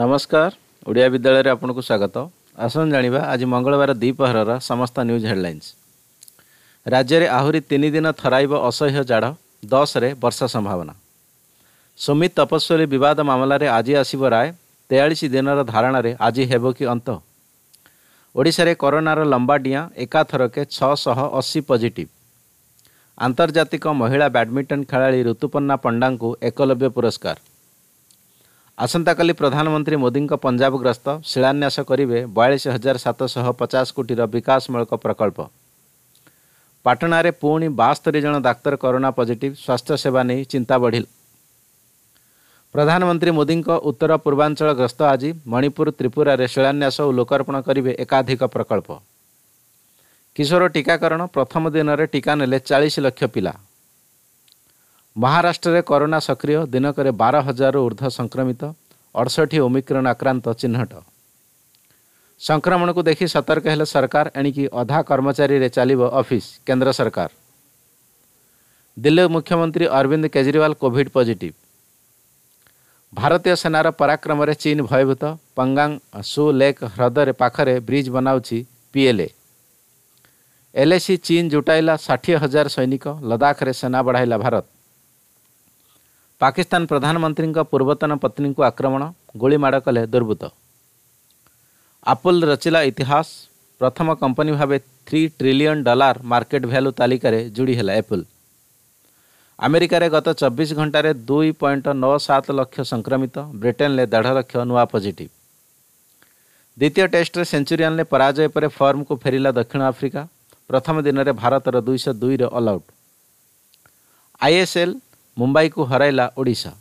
ନମସ୍କାର ଓଡ଼ିଆ ବିଦ୍ୟାଳୟରେ ଆପଣଙ୍କୁ ସ୍ୱାଗତ ଆସନ୍ତୁ ଜାଣିବା ଆଜି ମଙ୍ଗଳବାର ଦ୍ୱିପହରର ସମସ୍ତ ନ୍ୟୁଜ୍ ହେଡ଼ଲାଇନ୍ସ ରାଜ୍ୟରେ ଆହୁରି ତିନି ଦିନ ଥରାଇବ ଅସହ୍ୟ ଜାଡ଼ ଦଶରେ ବର୍ଷା ସମ୍ଭାବନା ସୁମିତ ତପସ୍ୱରୀ ବିବାଦ ମାମଲାରେ ଆଜି ଆସିବ ରାୟ ତେୟାଳିଶ ଦିନର ଧାରଣାରେ ଆଜି ହେବ କି ଅନ୍ତ ଓଡ଼ିଶାରେ କରୋନାର ଲମ୍ବା ଡିଆଁ ଏକାଥରକେ ଛଅଶହ ଅଶୀ ପଜିଟିଭ୍ ଆନ୍ତର୍ଜାତିକ ମହିଳା ବ୍ୟାଡ଼ମିଣ୍ଟନ ଖେଳାଳି ଋତୁପନ୍ନା ପଣ୍ଡାଙ୍କୁ ଏକଲବ୍ୟ ପୁରସ୍କାର ଆସନ୍ତାକାଲି ପ୍ରଧାନମନ୍ତ୍ରୀ ମୋଦିଙ୍କ ପଞ୍ଜାବ ଗ୍ରସ୍ତ ଶିଳାନ୍ୟାସ କରିବେ ବୟାଳିଶ ହଜାର ସାତଶହ ପଚାଶ କୋଟିର ବିକାଶମୂଳକ ପ୍ରକଳ୍ପ ପାଟଣାରେ ପୁଣି ବାସ୍ତରି ଜଣ ଡାକ୍ତର କରୋନା ପଜିଟିଭ୍ ସ୍ୱାସ୍ଥ୍ୟସେବା ନେଇ ଚିନ୍ତା ବଢ଼ିଲା ପ୍ରଧାନମନ୍ତ୍ରୀ ମୋଦିଙ୍କ ଉତ୍ତର ପୂର୍ବାଞ୍ଚଳ ଗ୍ରସ୍ତ ଆଜି ମଣିପୁର ତ୍ରିପୁରାରେ ଶିଳାନ୍ୟାସ ଓ ଲୋକାର୍ପଣ କରିବେ ଏକାଧିକ ପ୍ରକଳ୍ପ କିଶୋର ଟିକାକରଣ ପ୍ରଥମ ଦିନରେ ଟିକା ନେଲେ ଚାଳିଶ ଲକ୍ଷ ପିଲା ମହାରାଷ୍ଟ୍ରରେ କରୋନା ସକ୍ରିୟ ଦିନକରେ ବାର ହଜାରରୁ ଉର୍ଦ୍ଧ୍ୱ ସଂକ୍ରମିତ ଅଠଷଠି ଓମିକ୍ରନ୍ ଆକ୍ରାନ୍ତ ଚିହ୍ନଟ ସଂକ୍ରମଣକୁ ଦେଖି ସତର୍କ ହେଲେ ସରକାର ଏଣିକି ଅଧା କର୍ମଚାରୀରେ ଚାଲିବ ଅଫିସ୍ କେନ୍ଦ୍ର ସରକାର ଦିଲ୍ଲୀ ମୁଖ୍ୟମନ୍ତ୍ରୀ ଅରବିନ୍ଦ କେଜରିୱାଲ କୋଭିଡ୍ ପଜିଟିଭ୍ ଭାରତୀୟ ସେନାର ପରାକ୍ରମରେ ଚୀନ୍ ଭୟଭୀତ ପଙ୍ଗାଙ୍ଗ ସୁ ଲେକ୍ ହ୍ରଦରେ ପାଖରେ ବ୍ରିଜ୍ ବନାଉଛି ପିଏଲ୍ଏ ଏଲ୍ଏସି ଚୀନ୍ ଜୁଟାଇଲା ଷାଠିଏ ହଜାର ସୈନିକ ଲଦାଖରେ ସେନା ବଢ଼ାଇଲା ଭାରତ ପାକିସ୍ତାନ ପ୍ରଧାନମନ୍ତ୍ରୀଙ୍କ ପୂର୍ବତନ ପତ୍ନୀଙ୍କୁ ଆକ୍ରମଣ ଗୁଳିମାଡ଼ କଲେ ଦୁର୍ବୃତ୍ତ ଆପଲ୍ ରଚିଲା ଇତିହାସ ପ୍ରଥମ କମ୍ପାନୀ ଭାବେ three trillion dollar market value ତାଲିକାରେ ଯୋଡ଼ି ହେଲା ଆପଲ୍ ଆମେରିକାରେ ଗତ ଚବିଶ ଘଣ୍ଟାରେ ଦୁଇ ପଏଣ୍ଟ ନଅ ସାତ ଲକ୍ଷ ସଂକ୍ରମିତ ବ୍ରିଟେନ୍ରେ ଦେଢ଼ ଲକ୍ଷ ନୂଆ ପଜିଟିଭ୍ ଦ୍ୱିତୀୟ ଟେଷ୍ଟରେ ସେଞ୍ଚୁରିଆନରେ ପରାଜୟ ପରେ ଫର୍ମକୁ ଫେରିଲା ଦକ୍ଷିଣ ଆଫ୍ରିକା ପ୍ରଥମ ଦିନରେ ଭାରତର ଦୁଇଶହ ଦୁଇରେ ଅଲ୍ ଆଇଏସ୍ଏଲ୍ મુંબઈ કુ હરાયેલા ઓડિશા